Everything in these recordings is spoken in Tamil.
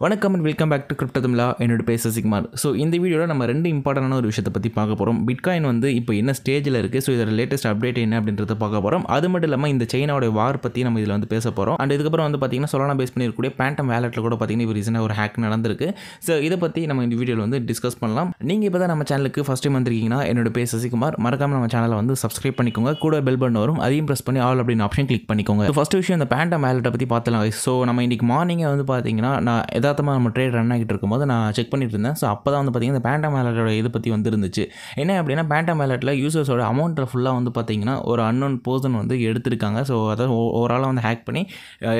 வணக்கம் and welcome back to crypto Tamizha என்னோட பேச சிக்மார் ஸோ இந்த வீடியோவில் நம்ம ரெண்டு இம்பார்ட்டான ஒரு விஷயத்தை பற்றி பார்க்க போகிறோம் பிட்காயின் வந்து இப்போ என்ன ஸ்டேஜில் இருக்குது ஸோ இதோட லேட்டஸ்ட் அப்டேட் என்ன அப்படின்றத பார்க்க போகிறோம் அது மட்டும் இல்லாமல் இந்த சைனாவோட வார் பற்றி நம்ம இதில் வந்து பேச போகிறோம் அண்ட் இதுக்கப்புறம் வந்து பார்த்திங்கன்னா சொலனா பேஸ் பண்ணிருக்கூடிய பேண்டம் வேலெட்டில் கூட பார்த்திங்கன்னா இப்போ ரீசெண்டாக ஒரு ஹேக் நடந்திருக்கு ஸோ இதை பற்றி நம்ம இந்த வீடியோவில் வந்து டிஸ்கஸ் பண்ணலாம் நீங்கள் இப்போ தான் நம்ம சேனலுக்கு ஃபஸ்ட் டைம் வந்திருக்கீங்கன்னா என்னோட பேர் சசிகுமார் மறக்காமல் நம்ம சேனலை வந்து சப்ஸ்கிரைப் பண்ணிக்கோங்க கூட பெல் பண்ண வரும் அதையும் ப்ரெஸ் பண்ணி ஆல் அப்படின்னு ஆப்ஷன் கிளிக் பண்ணிக்கோங்க ஃபஸ்ட் விஷயம் இந்த பேண்டம் வேலெட்டை பற்றி பார்த்தலாம் ஸோ நம்ம இன்றைக்கி மார்னிங்கே வந்து பார்த்திங்கன்னா நான் யதார்த்தமாக நம்ம ட்ரேட் ரன் ஆகிட்டு இருக்கும்போது நான் செக் பண்ணிட்டு இருந்தேன் ஸோ அப்போ தான் வந்து பார்த்திங்கன்னா இந்த பேண்டம் மேலட்டோட இது பற்றி வந்துருந்துச்சு என்ன அப்படின்னா பேண்டம் மேலட்டில் யூசர்ஸோட அமௌண்ட்டில் ஃபுல்லாக வந்து பார்த்திங்கன்னா ஒரு அன்னோன் பர்சன் வந்து எடுத்திருக்காங்க ஸோ அதை ஓவராலாக வந்து ஹேக் பண்ணி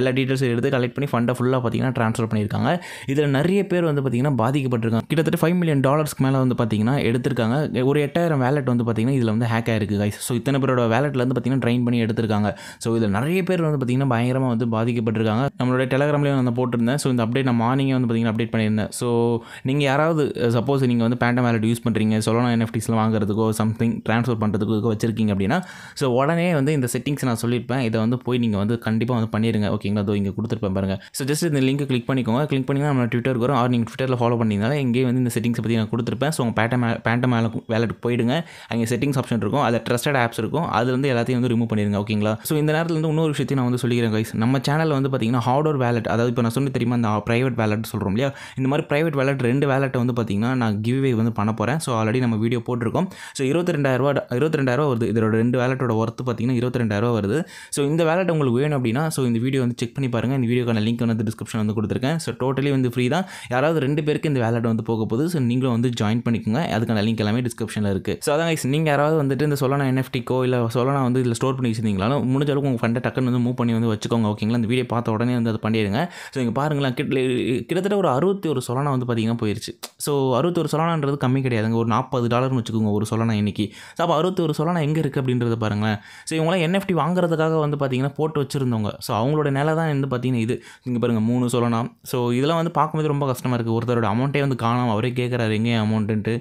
எல்லா டீட்டெயில்ஸும் எடுத்து கலெக்ட் பண்ணி ஃபண்டை ஃபுல்லாக பார்த்திங்கன்னா ட்ரான்ஸ்ஃபர் பண்ணியிருக்காங்க இதில் நிறைய பேர் வந்து பார்த்திங்கன்னா பாதிக்கப்பட்டிருக்காங்க கிட்டத்தட்ட ஃபைவ் மில்லியன் டாலர்ஸ்க்கு மேலே வந்து பார்த்திங்கன்னா எடுத்திருக்காங்க ஒரு எட்டாயிரம் வேலெட் வந்து பார்த்திங்கன்னா இதில் வந்து ஹேக் ஆயிருக்கு கைஸ் ஸோ இத்தனை பேரோட வேலட்டில் வந்து பார்த்திங்கன்னா ட்ரெயின் பண்ணி எடுத்திருக்காங்க ஸோ இதில் நிறைய பேர் வந்து பார்த்திங்கன்னா பயங்கரமாக வந்து பாதிக்கப்பட்டிருக்காங்க நம்மளோட டெலகிராம்லேயும் நான் போட்டிருந்தேன் ஸோ இந்த அப்டேட் நம்ம மார்னிங்கே வந்து பார்த்திங்கன்னா அப்டேட் பண்ணியிருந்தேன் ஸோ நீங்கள் யாராவது சப்போஸ் நீங்கள் வந்து பேண்டம் வேலட் யூஸ் பண்ணுறீங்க சொல்லலாம் என்எஃப்டிஸில் வாங்குறதுக்கோ சம்திங் ட்ரான்ஸ்ஃபர் பண்ணுறதுக்கோ வச்சுருக்கீங்க அப்படின்னா ஸோ உடனே வந்து இந்த செட்டிங்ஸ் நான் சொல்லியிருப்பேன் இதை வந்து போய் நீங்கள் வந்து கண்டிப்பாக வந்து பண்ணிடுங்க ஓகேங்களா அதோ இங்கே கொடுத்துருப்பேன் பாருங்கள் ஸோ ஜஸ்ட் இந்த லிங்க் கிளிக் பண்ணிக்கோங்க கிளிக் பண்ணிங்கன்னா நம்ம ட்விட்டருக்கு வரும் ஆர் நீங்கள் ட்விட்டரில் ஃபாலோ பண்ணிங்கனால இங்கேயே வந்து இந்த செட்டிங்ஸ் பற்றி நான் கொடுத்துருப்பேன் ஸோ உங்கள் பேண்டம் பேண்டம் வேலட்டுக்கு போயிடுங்க அங்கே செட்டிங்ஸ் ஆப்ஷன் இருக்கும் அதில் ட்ரஸ்டட் ஆப்ஸ் இருக்கும் அதுலேருந்து வந்து எல்லாத்தையும் வந்து ரிமூவ் பண்ணிடுங்க ஓகேங்களா ஸோ இந்த நேரத்தில் வந்து இன்னொரு விஷயத்தையும் நான் வந்து சொல்லிக்கிறேன் கைஸ் நம்ம சேனலில் வந்து பார்த்திங்கன்னா ஹார்ட்வேர் வேலட் அதாவது இப்போ நான் சொன்னி தெரியுமா அந்த ப்ரைவேட் வேலட் சொல்கிறோம் இல்லையா இந்த மாதிரி ப்ரைவேட் வேலட் ரெண்டு வேலட்டை வந்து பார்த்திங்கன்னா நான் கிவ்வே வந்து பண்ண போகிறேன் ஸோ ஆல்ரெடி நம்ம வீடியோ போட்டிருக்கோம் ஸோ இருபத்தி ரெண்டாயிரரூவா இருபத்தி ரெண்டாயிரரூவா வருது இதோட ரெண்டு வேலட்டோட ஒர்த்து பார்த்திங்கன்னா இருபத்தி ரெண்டாயிரரூவா வருது ஸோ இந்த வேலட் உங்களுக்கு வேணும் அப்படின்னா ஸோ இந்த வீடியோ வந்து செக் பண்ணி பாருங்கள் இந்த வீடியோக்கான லிங்க் வந்து டிஸ்கிரிப்ஷன் வந்து கொடுத்துருக்கேன் ஸோ டோட்டலி வந்து ஃப்ரீ தான் யாராவது ரெண்டு பேருக்கு இந்த வேலட் வந்து போக போகுது ஸோ நீங்களும் வந்து ஜாயின் பண்ணிக்கோங்க அதுக்கான லிங்க் எல்லாமே டிஸ்கிரிப்ஷனில் இருக்குது ஸோ அதான் நீங்கள் யாராவது வந்துட்டு இந்த சொல்லணும் என்எஃப்டிக்கோ இல்லை சொல்லணும் வந்து இதில் ஸ்டோர் பண்ணி வச்சிருந்தீங்களாலும் முடிஞ்ச அளவுக்கு உங்கள் ஃபண்டை டக்குன்னு வந்து மூவ் பண்ணி வந்து வச்சுக்கோங்க ஓகேங்களா இந்த வீடியோ பார்த்த உடனே வந்து அதை பண்ணிடுங்க ஸோ நீங்கள் பாருங்களேன் கிட்ட கிட்டத்தட்ட ஒரு அறுபத்தி ஒரு சொலனா வந்து பார்த்திங்கன்னா போயிடுச்சு ஸோ அறுபத்தி ஒரு சொலனான்றது கம்மி கிடையாதுங்க ஒரு நாற்பது டாலர்னு வச்சுக்கோங்க ஒரு சொலனா இன்றைக்கி ஸோ அப்போ அறுபத்தி ஒரு சொலனா எங்கே இருக்குது அப்படின்றத பாருங்களேன் ஸோ இவங்களாம் என்எஃப்டி வாங்குறதுக்காக வந்து பார்த்திங்கன்னா போட்டு வச்சுருந்தவங்க ஸோ அவங்களோட நிலை தான் வந்து பார்த்திங்கன்னா இது இங்கே பாருங்கள் மூணு சொலனா ஸோ இதெல்லாம் வந்து பார்க்கும்போது ரொம்ப கஷ்டமாக இருக்குது ஒருத்தரோட அமௌண்ட்டே வந்து காணாமல் அவரே கேட்குறாரு எங்கே அமௌண்ட்டுன்ட்டு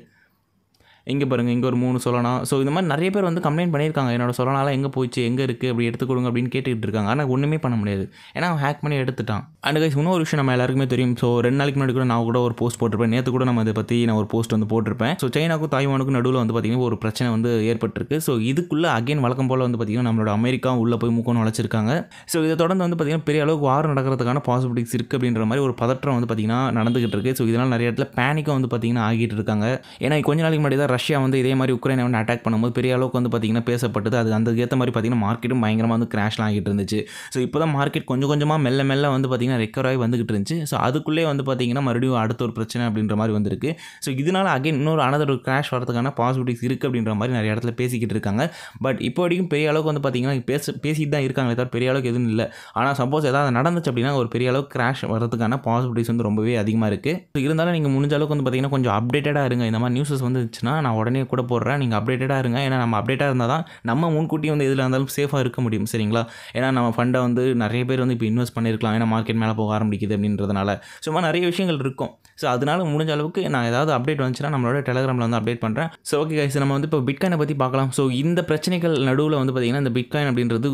இங்கே பாருங்கள் இங்கே ஒரு மூணு சொல்லலாம் ஸோ இந்த மாதிரி நிறைய பேர் வந்து கம்ப்ளைண்ட் பண்ணியிருக்காங்க என்னோட சொல்லனால எங்கே போச்சு எங்கே இருக்குது அப்படி எடுத்து கொடுங்க அப்படின்னு கேட்டுக்கிட்டு இருக்காங்க ஆனால் ஒன்றுமே பண்ண முடியாது ஏன்னா அவன் ஹேக் பண்ணி எடுத்துட்டான் அண்ட் கைஸ் இன்னொரு விஷயம் நம்ம எல்லாருக்குமே தெரியும் ஸோ ரெண்டு நாளைக்கு முன்னாடி கூட நான் கூட ஒரு போஸ்ட் போட்டிருப்பேன் நேற்று கூட நம்ம அதை பற்றி நான் ஒரு போஸ்ட் வந்து போட்டிருப்பேன் ஸோ சைனாக்கும் தாய்வானுக்கும் நடுவில் வந்து பார்த்திங்கன்னா ஒரு பிரச்சனை வந்து ஏற்பட்டிருக்கு ஸோ இதுக்குள்ளே அகைன் வழக்கம் போல் வந்து பார்த்திங்கன்னா நம்மளோட அமெரிக்கா உள்ளே போய் மூக்கணும் வளச்சிருக்காங்க ஸோ இதை தொடர்ந்து வந்து பார்த்திங்கன்னா பெரிய அளவுக்கு வாரம் நடக்கிறதுக்கான பாசிபிலிட்டிஸ் இருக்குது அப்படின்ற மாதிரி ஒரு பதற்றம் வந்து பார்த்திங்கன்னா நடந்துகிட்டு இருக்கு ஸோ இதனால் நிறைய இடத்துல பேனிக்காக வந்து பார்த்திங்கன்னா ஆகிட்டு இருக்காங்க ஏன்னா கொஞ்ச நாளைக்கு முன்னாடி தான் ரஷ்யா வந்து இதே மாதிரி உக்ரைனை வந்து அட்டாக் பண்ணும்போது பெரிய அளவுக்கு வந்து பார்த்திங்கன்னா பேசப்பட்டது அது அதுக்கேற்ற மாதிரி பார்த்திங்கன்னா மார்க்கெட்டும் பயங்கரமாக வந்து கிராஷ்லாம் ஆகிட்டு இருந்துச்சு ஸோ இப்போ தான் மார்க்கெட் கொஞ்சம் கொஞ்சமாக மெல்ல மெல்ல வந்து பார்த்திங்கன்னா ரெக்கவர் ஆகி வந்துக்கிட்டு இருந்துச்சு ஸோ அதுக்குள்ளே வந்து பார்த்திங்கன்னா மறுபடியும் அடுத்த ஒரு பிரச்சனை அப்படின்ற மாதிரி வந்திருக்கு ஸோ இதனால் அகைன் இன்னொரு அனதர் ஒரு கிராஷ் வரதுக்கான பாசிபிலிட்டிஸ் இருக்குது அப்படின்ற மாதிரி நிறைய இடத்துல பேசிக்கிட்டு இருக்காங்க பட் இப்போ வரைக்கும் பெரிய அளவுக்கு வந்து பார்த்திங்கன்னா பேச பேசிட்டு தான் இருக்காங்களே தவிர பெரிய அளவுக்கு எதுவும் இல்லை ஆனால் சப்போஸ் ஏதாவது நடந்துச்சு அப்படின்னா ஒரு பெரிய அளவுக்கு கிராஷ் வரதுக்கான பாசிபிலிட்டிஸ் வந்து ரொம்பவே அதிகமாக இருக்குது ஸோ இருந்தாலும் நீங்கள் முடிஞ்ச அளவுக்கு வந்து பார்த்திங்கன்னா கொஞ்சம் அப்டேட்டடாக இருங்க இந்த மாதிரி நியூஸஸ் வந்துச்சுன்னா நான் உடனே கூட போடுறேன் நீங்கள் அப்டேட்டடாக இருங்க ஏன்னா நம்ம அப்டேட்டாக இருந்தால் தான் நம்ம முன்கூட்டியே வந்து எதில் இருந்தாலும் சேஃபாக இருக்க முடியும் சரிங்களா ஏன்னா நம்ம ஃபண்டை வந்து நிறைய பேர் வந்து இப்போ இன்வெஸ்ட் பண்ணியிருக்கலாம் ஏன்னா மார்க்கெட் மேலே போக ஆரம்பிக்குது அப்படின்றதுனால சும்மா நிறைய விஷயங்கள் இருக்கும் ஸோ அதனால் முடிஞ்ச அளவுக்கு நான் ஏதாவது அப்டேட் வந்துச்சுன்னா நம்மளோட டெலகிராமில் வந்து அப்டேட் பண்ணுறேன் ஸோ ஓகே கைஸ் நம்ம வந்து இப்போ பிட்காயினை பற்றி பார்க்கலாம் ஸோ இந்த பிரச்சனைகள் நடுவில் வந்து பார்த்திங்கன்னா இந்த பிட்காயின் அப்படின்றது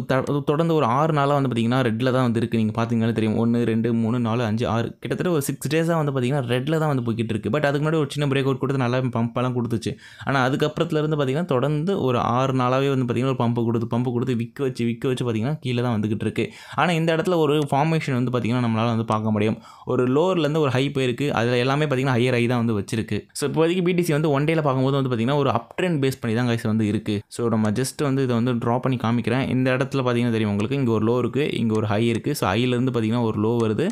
தொடர்ந்து ஒரு ஆறு நாளாக வந்து பார்த்திங்கன்னா ரெட்டில் தான் வந்து இருக்குது நீங்கள் பார்த்தீங்கன்னா தெரியும் ஒன்று ரெண்டு மூணு நாலு அஞ்சு ஆறு கிட்டத்தட்ட ஒரு சிக்ஸ் டேஸாக வந்து பார்த்திங்கன்னா ரெட்டில் தான் வந்து போய்கிட்டு இருக்குது பட் அதுக்கு முன்னாடி ஒரு சின்ன பிரேக் அவுட் கொடுத்து நல்லா பம்பெல்லாம் கொடுத்துச்சு ஆனால் அதுக்கப்புறத்துலேருந்து பார்த்திங்கன்னா தொடர்ந்து ஒரு ஆறு நாளாகவே வந்து பார்த்திங்கன்னா ஒரு பம்பு கொடுத்து பம்பு கொடுத்து விற்க வச்சு விற்க வச்சு பார்த்திங்கன்னா கீழே தான் வந்துக்கிட்டு இருக்குது ஆனால் இந்த இடத்துல ஒரு ஃபார்மேஷன் வந்து பார்த்திங்கன்னா நம்மளால் வந்து பார்க்க முடியும் ஒரு லோர்லேருந்து ஒரு ஹை போயிருக்கு அதில் அதை எல்லாமே பார்த்திங்கன்னா ஹையர் ஐ தான் வந்து வச்சிருக்கு ஸோ இப்போதைக்கு பிடிசி வந்து ஒன் டேல பார்க்கும்போது வந்து பார்த்திங்கன்னா ஒரு அப் ட்ரெண்ட் பேஸ் பண்ணி தான் கைஸ் வந்து இருக்குது ஸோ நம்ம ஜஸ்ட் வந்து இதை வந்து ட்ரா பண்ணி காமிக்கிறேன் இந்த இடத்துல பார்த்திங்கன்னா தெரியும் உங்களுக்கு இங்கே ஒரு லோ இருக்குது இங்கே ஒரு ஹை இருக்குது ஸோ ஹையிலேருந்து பார்த்திங்கன்னா ஒரு லோ வருது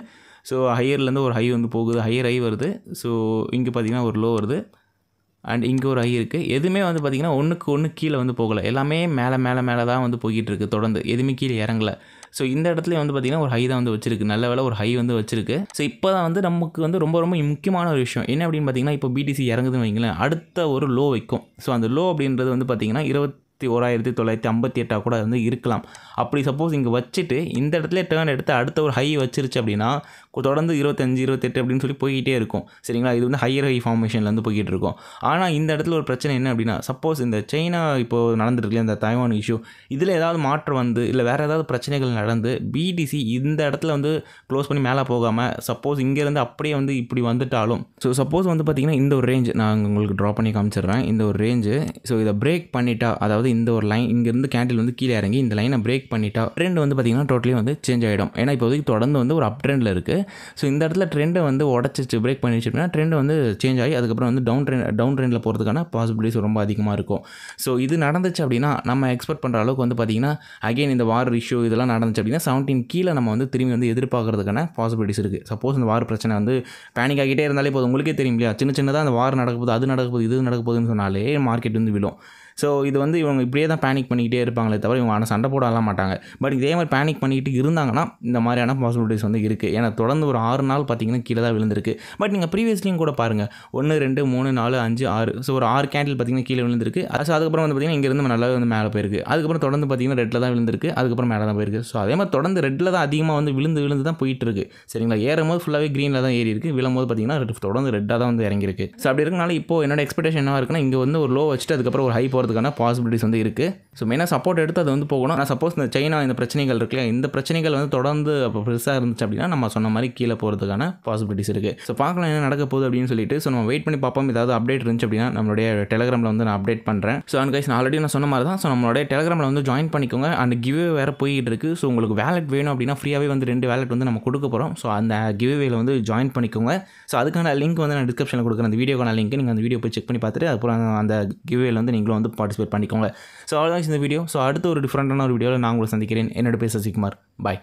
ஸோ ஹையர்லேருந்து ஒரு ஹை வந்து போகுது ஹையர் ஹை வருது ஸோ இங்கே பார்த்திங்கன்னா ஒரு லோ வருது அண்ட் இங்கே ஒரு ஹை இருக்குது எதுவுமே வந்து பார்த்திங்கன்னா ஒன்றுக்கு ஒன்று கீழே வந்து போகலை எல்லாமே மேலே மேலே மேலே தான் வந்து போய்கிட்டு இருக்குது தொடர்ந்து எதுவுமே கீழே இறங்கலை ஸோ இந்த இடத்துல வந்து பார்த்திங்கன்னா ஒரு ஹை தான் வந்து வச்சிருக்கு நல்ல வேலை ஒரு ஹை வந்து வச்சிருக்கு ஸோ இப்போ தான் வந்து நமக்கு வந்து ரொம்ப ரொம்ப முக்கியமான ஒரு விஷயம் என்ன அப்படின்னு பார்த்தீங்கன்னா இப்போ பிடிசி இறங்குதுன்னு வைங்களேன் அடுத்த ஒரு லோ வைக்கும் ஸோ அந்த லோ அப்படின்றது வந்து பார்த்திங்கன்னா இருபத்தி ஆயிரத்தி ஓராயிரத்தி தொள்ளாயிரத்தி ஐம்பத்தி எட்டாக கூட வந்து இருக்கலாம் அப்படி சப்போஸ் இங்கே வச்சுட்டு இந்த இடத்துல டேர்ன் எடுத்து அடுத்த ஒரு ஹை வச்சிருச்சு அப்படின்னா தொடர்ந்து இருபத்தஞ்சு இருபத்தெட்டு அப்படின்னு சொல்லி போய்கிட்டே இருக்கும் சரிங்களா இது வந்து ஹையர் ஹை ஃபார்மேஷன்லேருந்து போய்கிட்டு இருக்கும் ஆனால் இந்த இடத்துல ஒரு பிரச்சனை என்ன அப்படின்னா சப்போஸ் இந்த சைனா இப்போது நடந்துருக்குல்ல இந்த தைவான் இஷ்யூ இதில் ஏதாவது மாற்றம் வந்து இல்லை வேறு ஏதாவது பிரச்சனைகள் நடந்து பிடிசி இந்த இடத்துல வந்து க்ளோஸ் பண்ணி மேலே போகாமல் சப்போஸ் இங்கேருந்து அப்படியே வந்து இப்படி வந்துட்டாலும் ஸோ சப்போஸ் வந்து பார்த்திங்கன்னா இந்த ஒரு ரேஞ்ச் நான் உங்களுக்கு ட்ரா பண்ணி காமிச்சிடுறேன் இந்த ஒரு ரேஞ்சு ஸோ இதை பிரேக் பண்ணிட்டா அதாவது இந்த ஒரு லைன் இங்கேருந்து கேண்டில் வந்து கீழே இறங்கி இந்த லைனை பிரேக் பண்ணிட்டா ட்ரெண்ட் வந்து பார்த்திங்கன்னா டோட்டலி வந்து சேஞ்ச் ஆகிடும் ஏன்னா இப்போதைக்கு தொடர்ந்து வந்து ஒரு அப் ட்ரெண்டில் இருக்குது ஸோ இந்த இடத்துல ட்ரெண்டை வந்து உடச்சிச்சு பிரேக் பண்ணிச்சு அப்படின்னா ட்ரெண்ட் வந்து சேஞ்ச் ஆகி அதுக்கப்புறம் வந்து டவுன் ட்ரெண்ட் டவுன் ட்ரெண்டில் போகிறதுக்கான பாசிபிலிட்டிஸ் ரொம்ப அதிகமாக இருக்கும் ஸோ இது நடந்துச்சு அப்படின்னா நம்ம எக்ஸ்பெக்ட் பண்ணுற அளவுக்கு வந்து பார்த்திங்கன்னா அகெயின் இந்த வார் இஷ்யூ இதெல்லாம் நடந்துச்சு அப்படின்னா செவன்டீன் கீழே நம்ம வந்து திரும்பி வந்து எதிர்பார்க்கறதுக்கான பாசிபிலிட்டிஸ் இருக்குது சப்போஸ் இந்த வார் பிரச்சனை வந்து பேனிக் ஆகிட்டே இருந்தாலே போதும் உங்களுக்கே தெரியும் இல்லையா சின்ன சின்னதாக அந்த வார் போது அது நடக்கப்போகுது இது நடக்குதுன்னு சொன்னாலே மார்க்கெட் வந்து விழும் ஸோ இது வந்து இவங்க இப்படியே தான் பேனிக் பண்ணிக்கிட்டே இருப்பாங்களே தவிர இவங்க ஆனால் சண்டை போடலாம் மாட்டாங்க பட் இதே மாதிரி பேனிக் பண்ணிக்கிட்டு இருந்தாங்கன்னா இந்த மாதிரியான பாசிபிலிட்டிஸ் வந்து இருக்குது ஏன்னா தொடர்ந்து ஒரு ஆறு நாள் பார்த்தீங்கன்னா கீழே தான் விழுந்திருக்கு பட் நீங்கள் ப்ரீவியஸ்லையும் கூட பாருங்கள் ஒன்று ரெண்டு மூணு நாலு அஞ்சு ஆறு ஸோ ஒரு ஆறு கேண்டில் பார்த்தீங்கன்னா கீழே விழுந்திருக்கு ஸோ அதுக்கப்புறம் வந்து பார்த்திங்கன்னா இங்கேருந்து நல்லாவே வந்து மேலே போயிருக்கு அதுக்கப்புறம் தொடர்ந்து பார்த்திங்கன்னா ரெட்டில் தான் விழுந்திருக்கு அதுக்கப்புறம் மேலே தான் போயிருக்கு ஸோ அதே மாதிரி தொடர்ந்து ரெட்டில் தான் அதிகமாக வந்து விழுந்து விழுந்து தான் போயிட்டு இருக்கு சரிங்களா ஏறும்போது ஃபுல்லாகவே க்ரீனில் தான் ஏறி இருக்குது விழும்போது பார்த்திங்கன்னா தொடர்ந்து ரெட்டாக தான் வந்து இறங்கியிருக்கு ஸோ அப்படி இருக்கனால இப்போ என்னோட எக்ஸ்பெக்டேஷன் என்ன இருக்குன்னா இங்கே வந்து ஒரு லோ வச்சுட்டு அதுக்கப்புறம் ஒரு ஹை போகிற போகிறதுக்கான பாசிபிலிட்டிஸ் வந்து இருக்குது ஸோ மெயினாக சப்போர்ட் எடுத்து அது வந்து போகணும் ஆனால் சப்போஸ் இந்த சைனா இந்த பிரச்சனைகள் இருக்குல்ல இந்த பிரச்சனைகள் வந்து தொடர்ந்து அப்போ பெருசாக இருந்துச்சு அப்படின்னா நம்ம சொன்ன மாதிரி கீழே போகிறதுக்கான பாசிபிலிட்டிஸ் இருக்குது ஸோ பார்க்கலாம் என்ன நடக்க போகுது அப்படின்னு சொல்லிட்டு ஸோ நம்ம வெயிட் பண்ணி பார்ப்போம் ஏதாவது அப்டேட் இருந்துச்சு அப்படின்னா நம்மளுடைய டெலகிராமில் வந்து நான் அப்டேட் பண்ணுறேன் ஸோ அண்ட் கைஸ் நான் ஆல்ரெடி நான் சொன்ன மாதிரி தான் ஸோ நம்மளுடைய டெலகிராமில் வந்து ஜாயின் பண்ணிக்கோங்க அண்ட் கிவ் வேறு போயிட்டு இருக்கு ஸோ உங்களுக்கு வேலட் வேணும் அப்படின்னா ஃப்ரீயாகவே வந்து ரெண்டு வேலட் வந்து நம்ம கொடுக்க போகிறோம் ஸோ அந்த கிவ் வந்து ஜாயின் பண்ணிக்கோங்க ஸோ அதுக்கான லிங்க் வந்து நான் டிஸ்கிரிப்ஷனில் கொடுக்குறேன் அந்த வீடியோக்கான லிங்க் நீங்கள் அந்த வீடியோ போய் செக் பண்ணி பார்த்துட்டு அப்புறம் அந்த கிவ் வந்து நீங்களும் வந்து பார்ட்டிசிபேட் பண்ணிக்கோங்க ஸோ அவ்வளோதான் இந்த வீடியோ ஸோ அடுத்த ஒரு டிஃப்ரெண்டான ஒரு வீடியோவில் நான் உங்களை சந்திக்கிறேன் என்னோட பேர் சசிகுமார் பாய்